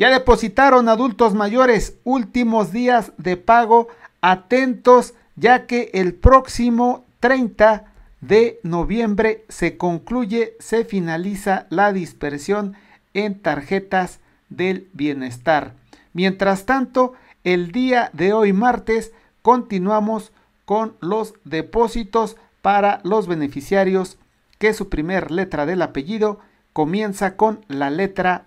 Ya depositaron adultos mayores últimos días de pago. Atentos ya que el próximo 30 de noviembre se concluye, se finaliza la dispersión en tarjetas del bienestar. Mientras tanto, el día de hoy martes continuamos con los depósitos para los beneficiarios que su primer letra del apellido comienza con la letra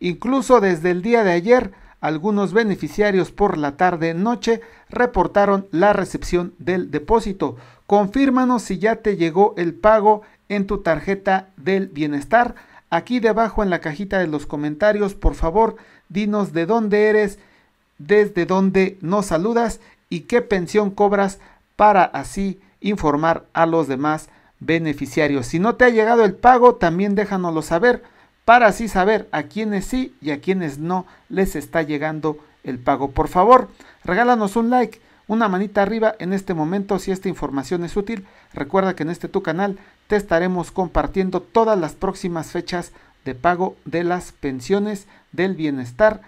Incluso desde el día de ayer, algunos beneficiarios por la tarde-noche reportaron la recepción del depósito. Confírmanos si ya te llegó el pago en tu tarjeta del bienestar. Aquí debajo en la cajita de los comentarios, por favor, dinos de dónde eres, desde dónde nos saludas y qué pensión cobras para así informar a los demás beneficiarios. Si no te ha llegado el pago, también déjanoslo saber para así saber a quienes sí y a quienes no les está llegando el pago. Por favor, regálanos un like, una manita arriba en este momento si esta información es útil. Recuerda que en este tu canal te estaremos compartiendo todas las próximas fechas de pago de las pensiones del bienestar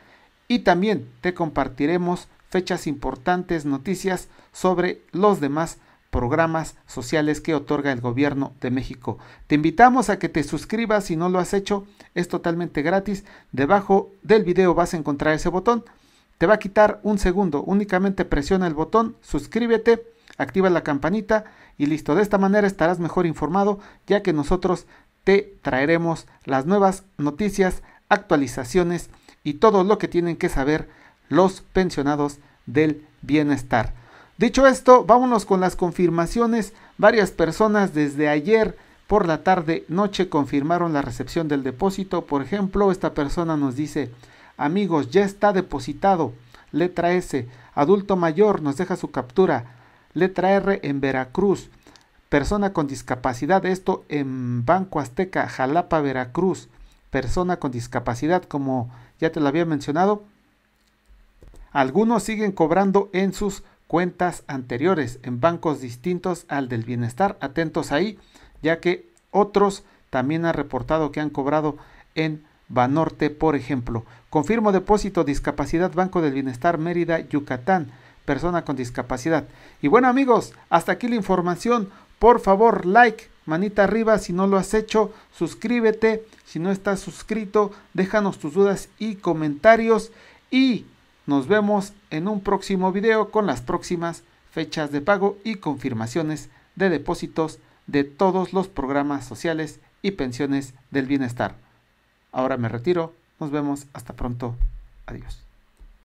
y también te compartiremos fechas importantes, noticias sobre los demás programas sociales que otorga el gobierno de México. Te invitamos a que te suscribas si no lo has hecho, es totalmente gratis. Debajo del video vas a encontrar ese botón. Te va a quitar un segundo, únicamente presiona el botón, suscríbete, activa la campanita y listo. De esta manera estarás mejor informado ya que nosotros te traeremos las nuevas noticias, actualizaciones y todo lo que tienen que saber los pensionados del bienestar. Dicho esto, vámonos con las confirmaciones. Varias personas desde ayer por la tarde noche confirmaron la recepción del depósito. Por ejemplo, esta persona nos dice, amigos, ya está depositado. Letra S, adulto mayor nos deja su captura. Letra R en Veracruz. Persona con discapacidad, esto en Banco Azteca, Jalapa, Veracruz. Persona con discapacidad, como ya te lo había mencionado. Algunos siguen cobrando en sus cuentas anteriores en bancos distintos al del bienestar. Atentos ahí, ya que otros también han reportado que han cobrado en Banorte, por ejemplo. Confirmo depósito, discapacidad, Banco del Bienestar, Mérida, Yucatán, persona con discapacidad. Y bueno amigos, hasta aquí la información. Por favor, like, manita arriba si no lo has hecho, suscríbete si no estás suscrito, déjanos tus dudas y comentarios y nos vemos en un próximo video con las próximas fechas de pago y confirmaciones de depósitos de todos los programas sociales y pensiones del bienestar. Ahora me retiro, nos vemos, hasta pronto, adiós.